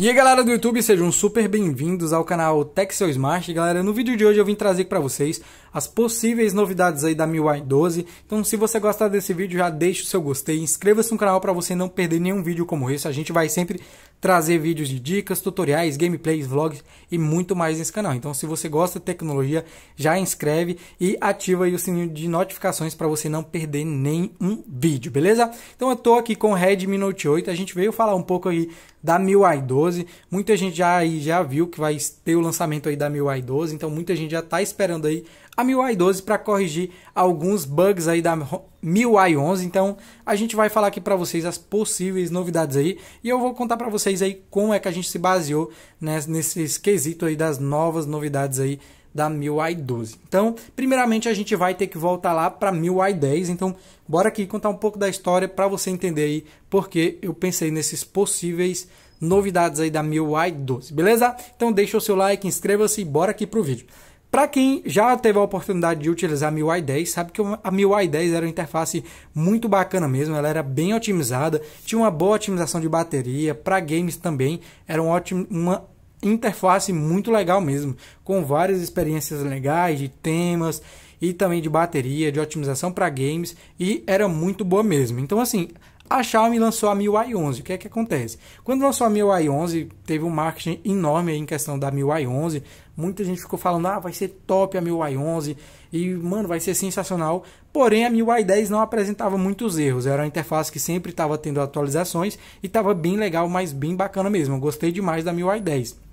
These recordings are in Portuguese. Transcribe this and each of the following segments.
E aí galera do YouTube, sejam super bem-vindos ao canal Texel Smart. Galera, no vídeo de hoje eu vim trazer para vocês as possíveis novidades aí da MIUI 12. Então se você gostar desse vídeo, já deixa o seu gostei, inscreva-se no canal para você não perder nenhum vídeo como esse. A gente vai sempre trazer vídeos de dicas, tutoriais, gameplays, vlogs e muito mais nesse canal. Então se você gosta de tecnologia, já inscreve e ativa aí o sininho de notificações para você não perder nenhum vídeo, beleza? Então eu tô aqui com o Redmi Note 8, a gente veio falar um pouco aí da MIUI 12. Muita gente já, aí, já viu que vai ter o lançamento aí da MIUI 12, então muita gente já está esperando aí a MIUI 12 para corrigir alguns bugs aí da MIUI 11. Então, a gente vai falar aqui para vocês as possíveis novidades aí e eu vou contar para vocês aí como é que a gente se baseou né, esquisito quesito aí das novas novidades aí da MIUI 12. Então, primeiramente a gente vai ter que voltar lá para MIUI 10. Então, bora aqui contar um pouco da história para você entender aí porque eu pensei nesses possíveis novidades aí da MIUI 12, beleza? Então, deixa o seu like, inscreva-se e bora aqui pro vídeo. Para quem já teve a oportunidade de utilizar a MIUI 10, sabe que a MIUI 10 era uma interface muito bacana mesmo, ela era bem otimizada, tinha uma boa otimização de bateria, para games também, era uma, ótima, uma interface muito legal mesmo, com várias experiências legais de temas e também de bateria, de otimização para games e era muito boa mesmo. Então assim, a Xiaomi lançou a MIUI 11. O que é que acontece? Quando lançou a MIUI 11, teve um marketing enorme em questão da MIUI 11. Muita gente ficou falando, ah, vai ser top a MIUI 11 e, mano, vai ser sensacional. Porém, a MIUI 10 não apresentava muitos erros. Era uma interface que sempre estava tendo atualizações e estava bem legal, mas bem bacana mesmo. Eu gostei demais da MIUI 10.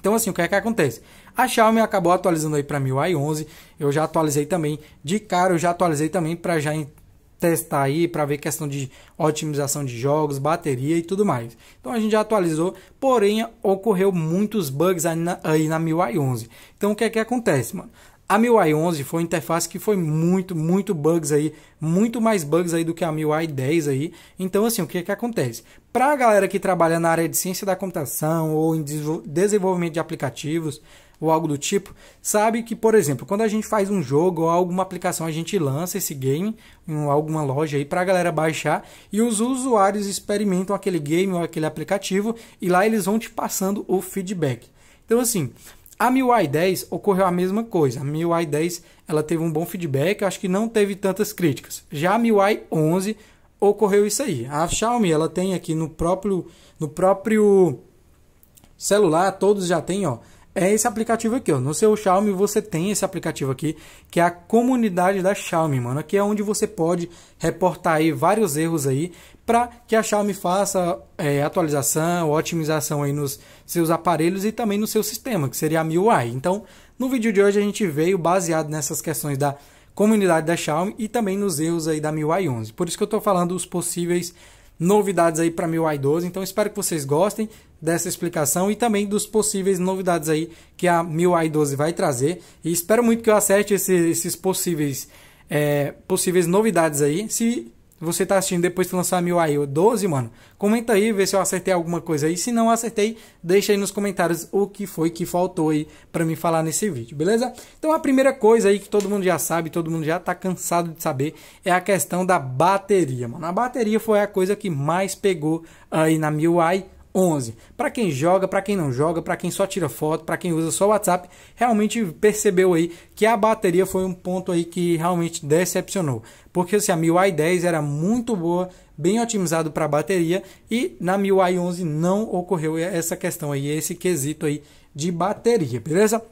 Então, assim, o que é que acontece? A Xiaomi acabou atualizando aí para MIUI 11. Eu já atualizei também de cara, eu já atualizei também para já testar aí, para ver questão de otimização de jogos, bateria e tudo mais. Então, a gente já atualizou, porém ocorreu muitos bugs aí na, aí na MIUI 11. Então, o que é que acontece, mano? A MIUI 11 foi uma interface que foi muito, muito bugs aí, muito mais bugs aí do que a MIUI 10 aí. Então, assim, o que é que acontece? Para a galera que trabalha na área de ciência da computação ou em desenvolvimento de aplicativos ou algo do tipo, sabe que, por exemplo, quando a gente faz um jogo ou alguma aplicação, a gente lança esse game em alguma loja aí para a galera baixar e os usuários experimentam aquele game ou aquele aplicativo e lá eles vão te passando o feedback. Então, assim, a MIUI 10 ocorreu a mesma coisa. A MIUI 10 ela teve um bom feedback, acho que não teve tantas críticas. Já a MIUI 11 ocorreu isso aí. A Xiaomi ela tem aqui no próprio no próprio celular, todos já tem, ó, é esse aplicativo aqui, ó. No seu Xiaomi você tem esse aplicativo aqui, que é a comunidade da Xiaomi, mano. Aqui é onde você pode reportar aí vários erros aí para que a Xiaomi faça é, atualização, otimização aí nos seus aparelhos e também no seu sistema, que seria a MIUI. Então, no vídeo de hoje a gente veio baseado nessas questões da comunidade da Xiaomi e também nos erros aí da MIUI 11. Por isso que eu estou falando os possíveis novidades aí para i 12. Então espero que vocês gostem dessa explicação e também dos possíveis novidades aí que a i 12 vai trazer. E espero muito que eu acerte esses, esses possíveis, é, possíveis novidades aí. Se você tá assistindo depois que lançar a MIUI 12, mano, comenta aí, vê se eu acertei alguma coisa aí. Se não acertei, deixa aí nos comentários o que foi que faltou aí para mim falar nesse vídeo, beleza? Então a primeira coisa aí que todo mundo já sabe, todo mundo já tá cansado de saber, é a questão da bateria, mano. A bateria foi a coisa que mais pegou aí na MIUI 11. Para quem joga, para quem não joga, para quem só tira foto, para quem usa só WhatsApp, realmente percebeu aí que a bateria foi um ponto aí que realmente decepcionou. Porque se assim, a a MIUI 10 era muito boa, bem otimizado para bateria e na MIUI 11 não ocorreu essa questão aí, esse quesito aí de bateria, beleza?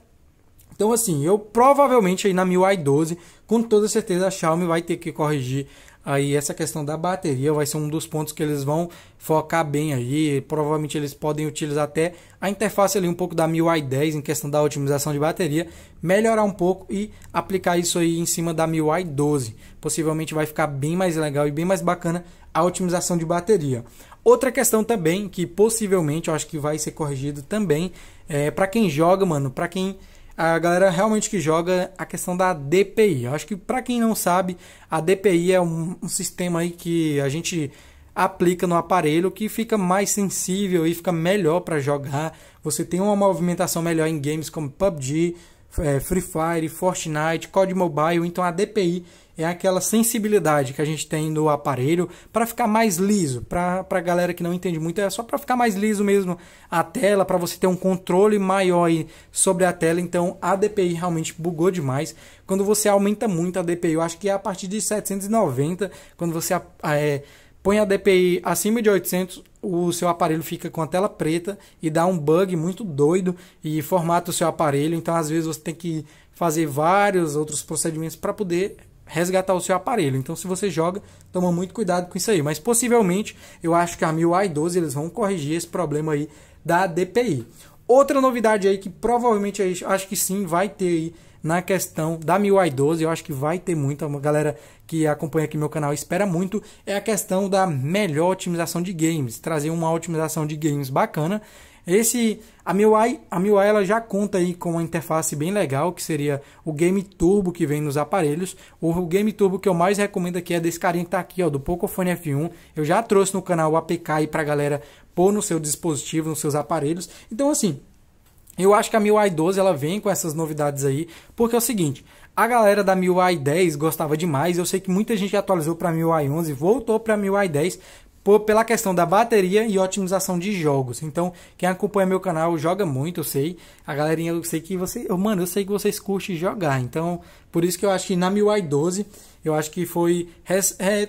Então assim, eu provavelmente aí na MIUI 12, com toda certeza a Xiaomi vai ter que corrigir Aí essa questão da bateria vai ser um dos pontos que eles vão focar bem aí. Provavelmente eles podem utilizar até a interface ali um pouco da MIUI 10 em questão da otimização de bateria, melhorar um pouco e aplicar isso aí em cima da MIUI 12. Possivelmente vai ficar bem mais legal e bem mais bacana a otimização de bateria. Outra questão também que possivelmente eu acho que vai ser corrigido também é para quem joga, mano, para quem a galera realmente que joga a questão da DPI. Eu acho que para quem não sabe, a DPI é um, um sistema aí que a gente aplica no aparelho que fica mais sensível e fica melhor para jogar. Você tem uma movimentação melhor em games como PUBG, é, Free Fire, Fortnite, COD Mobile, então a DPI é aquela sensibilidade que a gente tem no aparelho para ficar mais liso. Para a galera que não entende muito, é só para ficar mais liso mesmo a tela, para você ter um controle maior sobre a tela. Então a DPI realmente bugou demais. Quando você aumenta muito a DPI, eu acho que é a partir de 790, quando você é, põe a DPI acima de 800, o seu aparelho fica com a tela preta e dá um bug muito doido e formata o seu aparelho. Então, às vezes, você tem que fazer vários outros procedimentos para poder resgatar o seu aparelho. Então, se você joga, toma muito cuidado com isso aí. Mas possivelmente, eu acho que a MIUI 12 eles vão corrigir esse problema aí da DPI. Outra novidade aí que provavelmente acho que sim vai ter aí na questão da MIUI 12, eu acho que vai ter muita uma galera que acompanha aqui meu canal espera muito, é a questão da melhor otimização de games, trazer uma otimização de games bacana. Esse a MIUI, a MIUI ela já conta aí com uma interface bem legal, que seria o Game Turbo que vem nos aparelhos. O Game Turbo que eu mais recomendo aqui é desse carinha que tá aqui, ó, do Pocophone F1. Eu já trouxe no canal o APK aí pra galera pôr no seu dispositivo, nos seus aparelhos. Então assim, eu acho que a MIUI 12 ela vem com essas novidades aí, porque é o seguinte, a galera da MIUI 10 gostava demais, eu sei que muita gente atualizou para MIUI 11, voltou para MIUI 10, por, pela questão da bateria e otimização de jogos. Então, quem acompanha meu canal joga muito, eu sei. A galerinha, eu sei que você, eu, mano, eu sei que vocês curtem jogar. Então, por isso que eu acho que na MIUI 12, eu acho que foi res, é,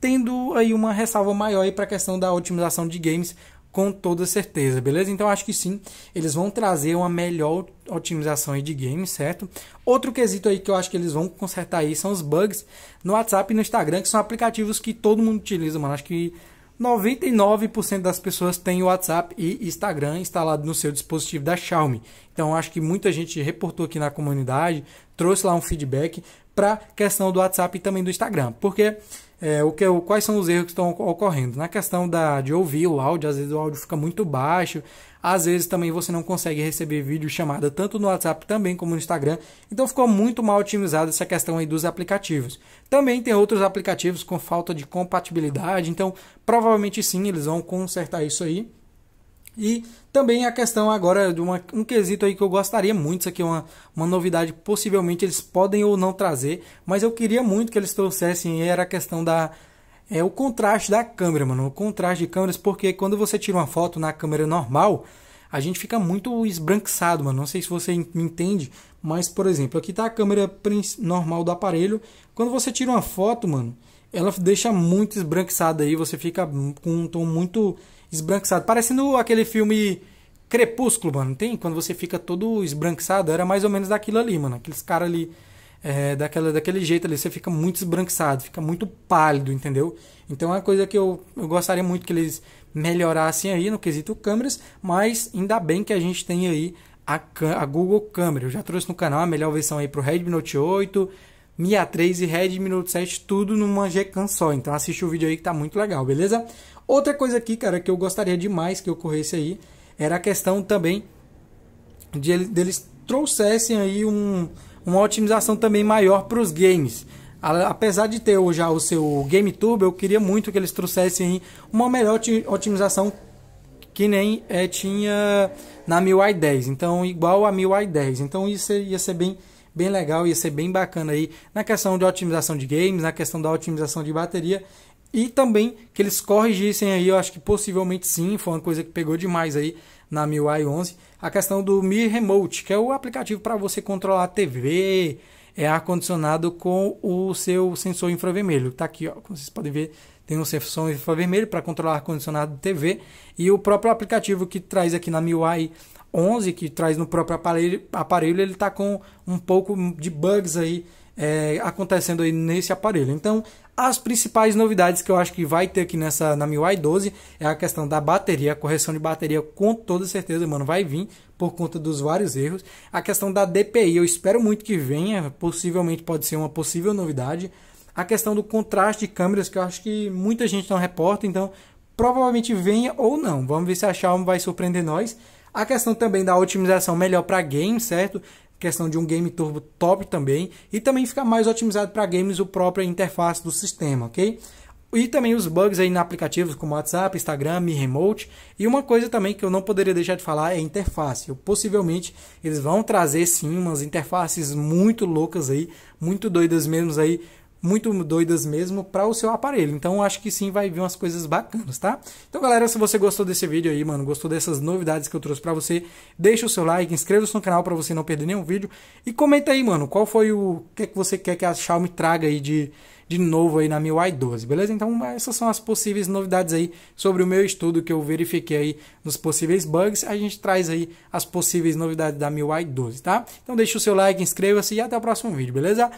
tendo aí uma ressalva maior para a questão da otimização de games, com toda certeza, beleza? Então acho que sim, eles vão trazer uma melhor otimização aí de games, certo? Outro quesito aí que eu acho que eles vão consertar aí são os bugs no WhatsApp e no Instagram, que são aplicativos que todo mundo utiliza, mano. Acho que 99% das pessoas têm WhatsApp e Instagram instalado no seu dispositivo da Xiaomi. Então acho que muita gente reportou aqui na comunidade, trouxe lá um feedback para a questão do WhatsApp e também do Instagram, porque é, o que, é quais são os erros que estão ocorrendo. Na questão da, de ouvir o áudio, às vezes o áudio fica muito baixo, às vezes também você não consegue receber vídeo chamada tanto no WhatsApp também como no Instagram. Então ficou muito mal otimizada essa questão aí dos aplicativos. Também tem outros aplicativos com falta de compatibilidade, então provavelmente sim, eles vão consertar isso aí. E também a questão agora de uma, um quesito aí que eu gostaria muito, isso aqui é uma, uma novidade, possivelmente eles podem ou não trazer, mas eu queria muito que eles trouxessem, era a questão da é o contraste da câmera, mano, o contraste de câmeras, porque quando você tira uma foto na câmera normal, a gente fica muito esbranquiçado, mano. Não sei se você me entende, mas por exemplo, aqui tá a câmera normal do aparelho. Quando você tira uma foto, mano, ela deixa muito esbranquiçada aí, você fica com um tom muito esbranquiçado. Parecendo aquele filme Crepúsculo, mano. Tem? Quando você fica todo esbranquiçado. Era mais ou menos daquilo ali, mano. Aqueles caras ali. É, daquela, daquele jeito ali, você fica muito esbranquiçado, fica muito pálido, entendeu? Então é uma coisa que eu, eu gostaria muito que eles melhorassem aí no quesito câmeras, mas ainda bem que a gente tem aí a, a Google Câmera. Eu já trouxe no canal a melhor versão aí para o Redmi Note 8, Mi A3 e Redmi Note 7, tudo numa Gcam só. Então assiste o vídeo aí que tá muito legal, beleza? Outra coisa aqui, cara, que eu gostaria demais que ocorresse aí, era a questão também de deles trouxessem aí um, uma otimização também maior para os games. Apesar de ter já o seu Game Turbo, eu queria muito que eles trouxessem uma melhor otimização que nem é, tinha na MIUI 10. Então, igual a MIUI 10. Então, isso ia ser bem, bem legal, ia ser bem bacana aí na questão de otimização de games, na questão da otimização de bateria e também que eles corrigissem aí, eu acho que possivelmente sim, foi uma coisa que pegou demais aí na MIUI 11, a questão do Mi Remote, que é o aplicativo para você controlar a TV, é ar-condicionado com o seu sensor infravermelho. Está aqui, ó, como vocês podem ver, tem um sensor infravermelho para controlar ar-condicionado TV e o próprio aplicativo que traz aqui na MIUI 11, que traz no próprio aparelho, aparelho ele está com um pouco de bugs aí é, acontecendo aí nesse aparelho. Então, as principais novidades que eu acho que vai ter aqui nessa na MIUI 12 é a questão da bateria, a correção de bateria com toda certeza, mano, vai vir por conta dos vários erros. A questão da DPI, eu espero muito que venha, possivelmente pode ser uma possível novidade. A questão do contraste de câmeras, que eu acho que muita gente não reporta, então provavelmente venha ou não. Vamos ver se a Xiaomi vai surpreender nós. A questão também da otimização melhor para games, certo? questão de um game turbo top também e também fica mais otimizado para games o próprio interface do sistema, ok? E também os bugs aí na aplicativos como WhatsApp, Instagram e Remote. E uma coisa também que eu não poderia deixar de falar é a interface. Eu, possivelmente eles vão trazer sim umas interfaces muito loucas aí, muito doidas mesmo aí muito doidas mesmo para o seu aparelho. Então acho que sim vai vir umas coisas bacanas, tá? Então galera, se você gostou desse vídeo aí, mano, gostou dessas novidades que eu trouxe para você, deixa o seu like, inscreva-se no canal para você não perder nenhum vídeo e comenta aí, mano, qual foi o que é que você quer que a Xiaomi traga aí de de novo aí na MIUI 12, beleza? Então essas são as possíveis novidades aí sobre o meu estudo que eu verifiquei aí nos possíveis bugs, a gente traz aí as possíveis novidades da MIUI 12, tá? Então deixa o seu like, inscreva-se e até o próximo vídeo, beleza?